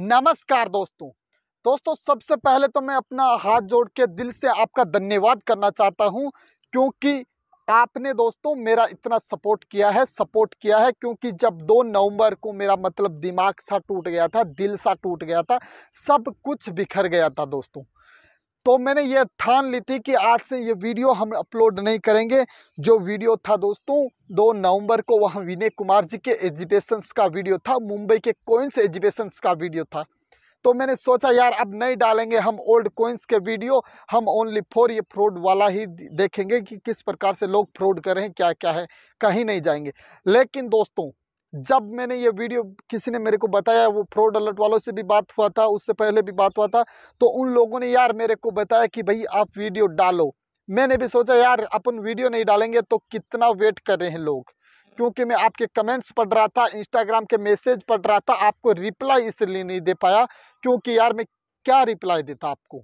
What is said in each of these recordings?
नमस्कार दोस्तों दोस्तों सबसे पहले तो मैं अपना हाथ जोड़ के दिल से आपका धन्यवाद करना चाहता हूं क्योंकि आपने दोस्तों मेरा इतना सपोर्ट किया है सपोर्ट किया है क्योंकि जब दो नवंबर को मेरा मतलब दिमाग सा टूट गया था दिल सा टूट गया था सब कुछ बिखर गया था दोस्तों तो मैंने ये ठान ली थी कि आज से ये वीडियो हम अपलोड नहीं करेंगे जो वीडियो था दोस्तों दो नवंबर को वहाँ विनय कुमार जी के एग्जीबिशंस का वीडियो था मुंबई के कोइंस एग्जीबिशंस का वीडियो था तो मैंने सोचा यार अब नहीं डालेंगे हम ओल्ड कोइंस के वीडियो हम ओनली फॉर ये फ्रॉड वाला ही देखेंगे कि किस प्रकार से लोग फ्रॉड करें क्या क्या है कहीं नहीं जाएंगे लेकिन दोस्तों जब मैंने ये वीडियो किसी ने मेरे को बताया वो फ्रॉड अलर्ट वालों से भी बात हुआ था उससे पहले भी बात हुआ था तो उन लोगों ने यार मेरे को बताया कि भाई आप वीडियो डालो मैंने भी सोचा यार अपन वीडियो नहीं डालेंगे तो कितना वेट कर रहे हैं लोग क्योंकि मैं आपके कमेंट्स पढ़ रहा था इंस्टाग्राम के मैसेज पढ़ रहा था आपको रिप्लाई इसलिए नहीं दे पाया क्योंकि यार मैं क्या रिप्लाई देता आपको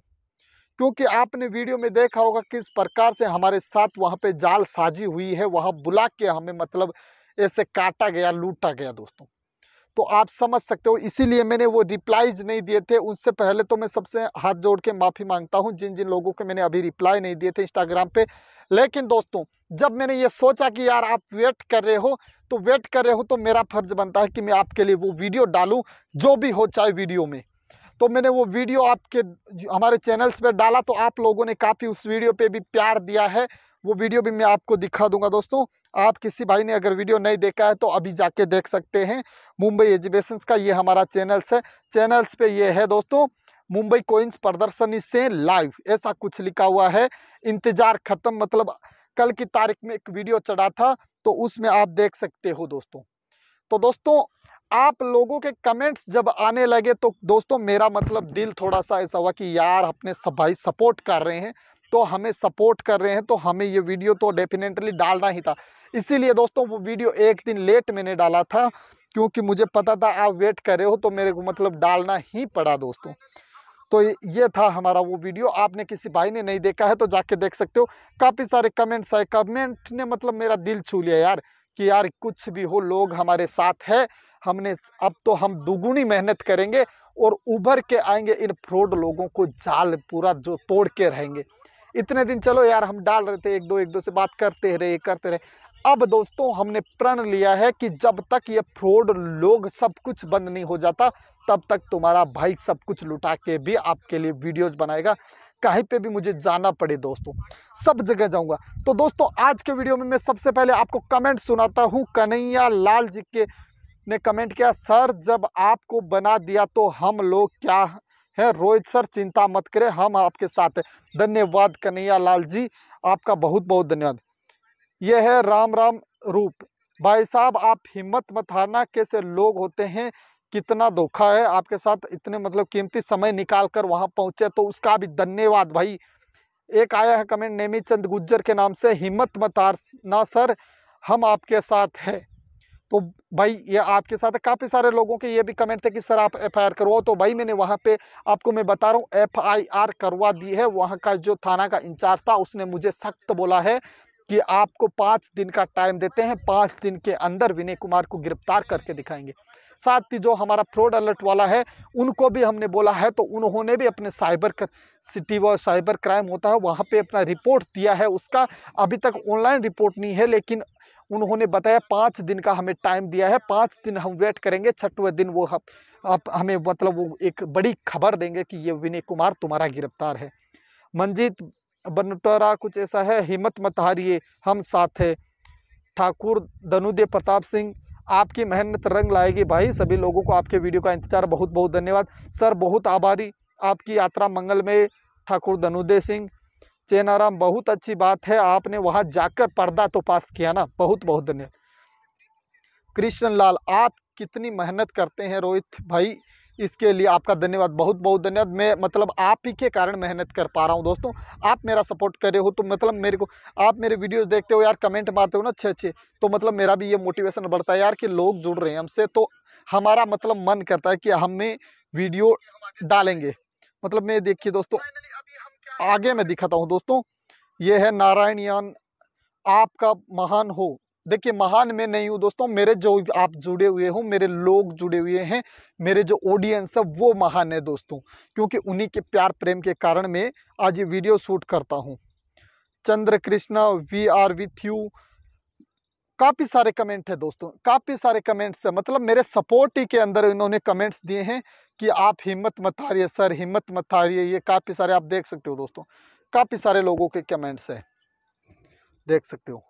क्योंकि आपने वीडियो में देखा होगा किस प्रकार से हमारे साथ वहाँ पे जाल साजी हुई है वहाँ बुला के हमें मतलब ऐसे काटा गया लूटा गया दोस्तों तो आप समझ सकते हो इसीलिए मैंने वो रिप्लाईज नहीं दिए थे उससे पहले तो मैं सबसे हाथ जोड़ के माफ़ी मांगता हूँ जिन जिन लोगों के मैंने अभी रिप्लाई नहीं दिए थे इंस्टाग्राम पे लेकिन दोस्तों जब मैंने ये सोचा कि यार आप वेट कर रहे हो तो वेट कर रहे हो तो मेरा फर्ज बनता है कि मैं आपके लिए वो वीडियो डालूँ जो भी हो चाहे वीडियो में तो मैंने वो वीडियो आपके हमारे चैनल्स पर डाला तो आप लोगों ने काफ़ी उस वीडियो पर भी प्यार दिया है वो वीडियो भी मैं आपको दिखा दूंगा दोस्तों आप किसी भाई ने अगर वीडियो नहीं देखा है तो अभी जाके देख सकते हैं मुंबई एजुकेशन का ये हमारा चैनल्स है चैनल्स पे ये है दोस्तों मुंबई कोइंस प्रदर्शनी से लाइव ऐसा कुछ लिखा हुआ है इंतजार खत्म मतलब कल की तारीख में एक वीडियो चढ़ा था तो उसमें आप देख सकते हो दोस्तों तो दोस्तों आप लोगों के कमेंट्स जब आने लगे तो दोस्तों मेरा मतलब दिल थोड़ा सा ऐसा हुआ कि यार अपने सब भाई सपोर्ट कर रहे हैं तो हमें सपोर्ट कर रहे हैं तो हमें ये वीडियो तो डेफिनेटली डालना ही था इसीलिए दोस्तों वो वीडियो एक दिन लेट मैंने डाला था क्योंकि मुझे पता था आप वेट कर रहे हो तो मेरे को मतलब डालना ही पड़ा दोस्तों तो ये था हमारा वो वीडियो आपने किसी भाई ने नहीं देखा है तो जाके देख सकते हो काफ़ी सारे कमेंट्स आए कमेंट ने मतलब मेरा दिल छू लिया यार कि यार कुछ भी हो लोग हमारे साथ है हमने अब तो हम दुगुनी मेहनत करेंगे और उभर के आएंगे इन फ्रॉड लोगों को जाल पूरा जो तोड़ के रहेंगे इतने दिन चलो यार हम डाल रहे थे एक दो एक दो से बात करते रहे करते रहे अब दोस्तों हमने प्रण लिया है कि जब तक ये फ्रॉड लोग सब कुछ बंद नहीं हो जाता तब तक तुम्हारा भाई सब कुछ लुटा के भी आपके लिए वीडियोज बनाएगा कहीं पे भी मुझे जाना पड़े दोस्तों सब जगह जाऊंगा तो दोस्तों आज के वीडियो में मैं सबसे पहले आपको कमेंट सुनाता हूँ कन्हैया लाल जी के ने कमेंट किया सर जब आपको बना दिया तो हम लोग क्या है रोहित सर चिंता मत करें हम आपके साथ हैं धन्यवाद कन्हैया लाल जी आपका बहुत बहुत धन्यवाद यह है राम राम रूप भाई साहब आप हिम्मत मत हारना कैसे लोग होते हैं कितना धोखा है आपके साथ इतने मतलब कीमती समय निकाल कर वहाँ पहुँचे तो उसका भी धन्यवाद भाई एक आया है कमेंट नेमी चंद गुज्जर के नाम से हिम्मत मत हारना सर हम आपके साथ हैं तो भाई ये आपके साथ काफ़ी सारे लोगों के ये भी कमेंट थे कि सर आप एफ आई करवाओ तो भाई मैंने वहाँ पे आपको मैं बता रहा हूँ एफ आई आर करवा दी है वहाँ का जो थाना का इंचार्ज था उसने मुझे सख्त बोला है कि आपको पाँच दिन का टाइम देते हैं पाँच दिन के अंदर विनय कुमार को गिरफ्तार करके दिखाएंगे साथ ही जो हमारा फ्रॉड अलर्ट वाला है उनको भी हमने बोला है तो उन्होंने भी अपने साइबर कर, सिटी व साइबर क्राइम होता है वहाँ पे अपना रिपोर्ट दिया है उसका अभी तक ऑनलाइन रिपोर्ट नहीं है लेकिन उन्होंने बताया पाँच दिन का हमें टाइम दिया है पाँच दिन हम वेट करेंगे छठवें दिन वो हम आप हमें मतलब वो एक बड़ी खबर देंगे कि ये विनय कुमार तुम्हारा गिरफ्तार है मंजीत बनटोरा कुछ ऐसा है हिम्मत मत हारिए हम साथ है ठाकुर धनुदेव प्रताप सिंह आपकी मेहनत रंग लाएगी भाई सभी लोगों को आपके वीडियो का इंतजार बहुत बहुत धन्यवाद सर बहुत आभारी आपकी यात्रा मंगल में ठाकुर धनुदेव सिंह चेनाराम बहुत अच्छी बात है आपने वहाँ जाकर पर्दा तो पास किया ना बहुत बहुत धन्यवाद कृष्ण लाल आप कितनी मेहनत करते हैं रोहित भाई इसके लिए आपका धन्यवाद बहुत बहुत धन्यवाद मैं मतलब आप ही के कारण मेहनत कर पा रहा हूँ दोस्तों आप मेरा सपोर्ट कर रहे हो तो मतलब मेरे को आप मेरे वीडियोस देखते हो यार कमेंट मारते हो ना अच्छे अच्छे तो मतलब मेरा भी ये मोटिवेशन बढ़ता है यार कि लोग जुड़ रहे हैं हमसे तो हमारा मतलब मन करता है कि हमें वीडियो डालेंगे मतलब मैं देखिए दोस्तों आगे मैं दिखाता हूँ दोस्तों ये है यान आपका महान हो देखिए महान मैं नहीं हूँ दोस्तों मेरे जो आप जुड़े हुए हो मेरे लोग जुड़े हुए हैं मेरे जो ऑडियंस है वो महान है दोस्तों क्योंकि उन्हीं के प्यार प्रेम के कारण मैं आज ये वीडियो शूट करता हूँ Chandra Krishna we are with you काफ़ी सारे कमेंट है दोस्तों काफ़ी सारे कमेंट्स है मतलब मेरे सपोर्ट ही के अंदर इन्होंने कमेंट्स दिए हैं कि आप हिम्मत मत हारिए सर हिम्मत मत हारिए ये काफ़ी सारे आप देख सकते हो दोस्तों काफ़ी सारे लोगों के कमेंट्स है देख सकते हो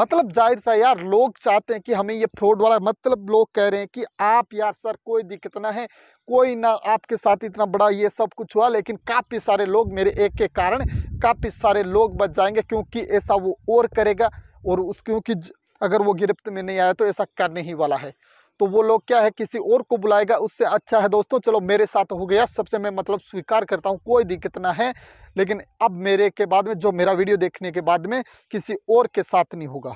मतलब जाहिर सा यार लोग चाहते हैं कि हमें ये फ्रॉड वाला मतलब लोग कह रहे हैं कि आप यार सर कोई दिक्कत ना है कोई ना आपके साथ इतना बड़ा ये सब कुछ हुआ लेकिन काफ़ी सारे लोग मेरे एक के कारण काफ़ी सारे लोग बच जाएंगे क्योंकि ऐसा वो और करेगा और उस क्योंकि अगर वो गिरफ्त में नहीं आया तो ऐसा करने ही वाला है तो वो लोग क्या है किसी और को बुलाएगा उससे अच्छा है दोस्तों चलो मेरे साथ हो गया सबसे मैं मतलब स्वीकार करता हूँ कोई दिक्कत ना है लेकिन अब मेरे के बाद में जो मेरा वीडियो देखने के बाद में किसी और के साथ नहीं होगा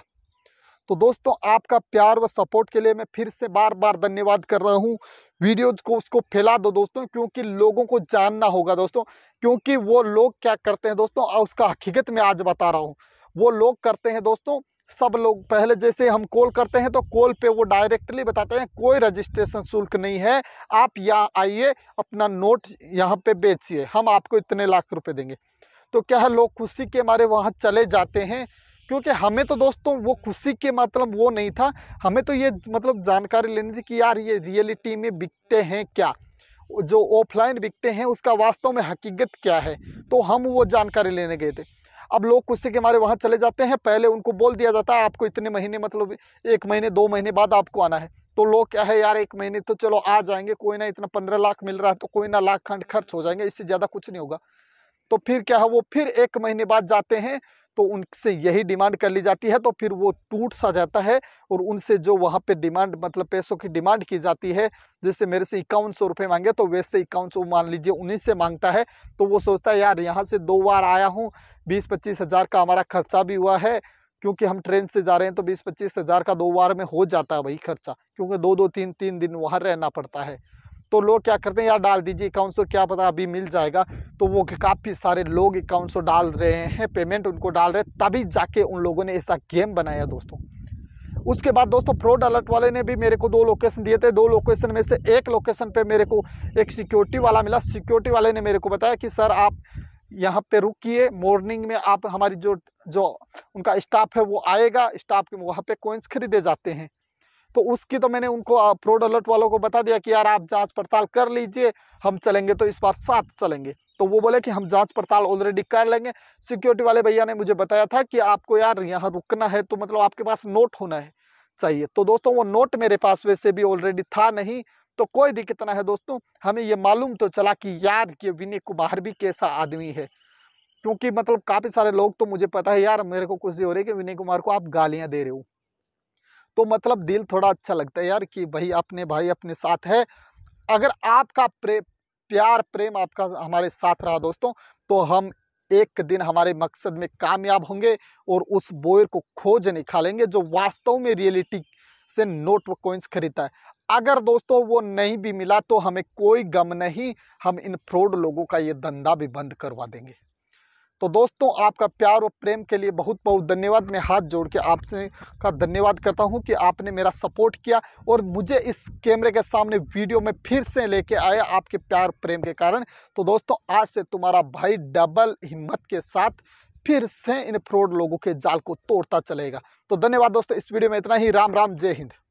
तो दोस्तों आपका प्यार व सपोर्ट के लिए मैं फिर से बार बार धन्यवाद कर रहा हूँ वीडियोज को उसको फैला दो दोस्तों क्योंकि लोगों को जानना होगा दोस्तों क्योंकि वो लोग क्या करते हैं दोस्तों उसका हकीकत में आज बता रहा हूँ वो लोग करते हैं दोस्तों सब लोग पहले जैसे हम कॉल करते हैं तो कॉल पे वो डायरेक्टली बताते हैं कोई रजिस्ट्रेशन शुल्क नहीं है आप यहाँ आइए अपना नोट यहाँ पे बेचिए हम आपको इतने लाख रुपए देंगे तो क्या है लोग खुशी के मारे वहाँ चले जाते हैं क्योंकि हमें तो दोस्तों वो खुशी के मतलब वो नहीं था हमें तो ये मतलब जानकारी लेनी थी कि यार ये रियलिटी में बिकते हैं क्या जो ऑफलाइन बिकते हैं उसका वास्तव में हकीकत क्या है तो हम वो जानकारी लेने गए थे अब लोग गुस्से के मारे वहाँ चले जाते हैं पहले उनको बोल दिया जाता है आपको इतने महीने मतलब एक महीने दो महीने बाद आपको आना है तो लोग क्या है यार एक महीने तो चलो आ जाएंगे कोई ना इतना पंद्रह लाख मिल रहा है तो कोई ना लाख खंड खर्च हो जाएंगे इससे ज़्यादा कुछ नहीं होगा तो फिर क्या है वो फिर एक महीने बाद जाते हैं तो उनसे यही डिमांड कर ली जाती है तो फिर वो टूट सा जाता है और उनसे जो वहाँ पे डिमांड मतलब पैसों की डिमांड की जाती है जैसे मेरे से इक्यावन सौ रुपये मांगे तो वैसे इक्यावन सौ मान लीजिए उन्हीं से मांगता है तो वो सोचता है यार यहाँ से दो बार आया हूँ बीस पच्चीस हज़ार का हमारा खर्चा भी हुआ है क्योंकि हम ट्रेन से जा रहे हैं तो बीस पच्चीस हज़ार का दो बार में हो जाता है वही खर्चा क्योंकि दो दो तीन तीन दिन वहाँ रहना पड़ता है तो लोग क्या करते हैं यार डाल दीजिए अकाउंट सौ तो क्या पता अभी मिल जाएगा तो वो काफ़ी सारे लोग अकाउंट सौ तो डाल रहे हैं पेमेंट उनको डाल रहे हैं तभी जाके उन लोगों ने ऐसा गेम बनाया दोस्तों उसके बाद दोस्तों फ्रॉड अलर्ट वाले ने भी मेरे को दो लोकेशन दिए थे दो लोकेशन में से एक लोकेशन पे मेरे को एक सिक्योरिटी वाला मिला सिक्योरिटी वाले ने मेरे को बताया कि सर आप यहाँ पे रुकिए मॉर्निंग में आप हमारी जो जो उनका स्टाफ है वो आएगा स्टाफ के वहाँ पे कोइंस खरीदे जाते हैं तो उसकी तो मैंने उनको फ्रॉड अलर्ट वालों को बता दिया कि यार आप जांच पड़ताल कर लीजिए हम चलेंगे तो इस बार साथ चलेंगे तो वो बोले कि हम जांच पड़ताल ऑलरेडी कर लेंगे सिक्योरिटी वाले भैया ने मुझे बताया था कि आपको यार यहाँ रुकना है तो मतलब आपके पास नोट होना है चाहिए तो दोस्तों वो नोट मेरे पास वैसे भी ऑलरेडी था नहीं तो कोई दिक्कत ना है दोस्तों हमें ये मालूम तो चला कि यार ये विनय कुमार भी कैसा आदमी है क्योंकि मतलब काफ़ी सारे लोग तो मुझे पता है यार मेरे को कुछ ये हो रही है कि विनय कुमार को आप गालियाँ दे रहे हो तो मतलब दिल थोड़ा अच्छा लगता है यार कि भाई अपने भाई अपने साथ है अगर आपका प्रे प्यार प्रेम आपका हमारे साथ रहा दोस्तों तो हम एक दिन हमारे मकसद में कामयाब होंगे और उस बोयर को खोज निकालेंगे जो वास्तव में रियलिटी से नोट कोइंस खरीदता है अगर दोस्तों वो नहीं भी मिला तो हमें कोई गम नहीं हम इन फ्रॉड लोगों का ये धंधा भी बंद करवा देंगे तो दोस्तों आपका प्यार और प्रेम के लिए बहुत बहुत धन्यवाद मैं हाथ जोड़ के आपसे का धन्यवाद करता हूं कि आपने मेरा सपोर्ट किया और मुझे इस कैमरे के सामने वीडियो में फिर से लेके आया आपके प्यार प्रेम के कारण तो दोस्तों आज से तुम्हारा भाई डबल हिम्मत के साथ फिर से इन फ्रॉड लोगों के जाल को तोड़ता चलेगा तो धन्यवाद दोस्तों इस वीडियो में इतना ही राम राम जय हिंद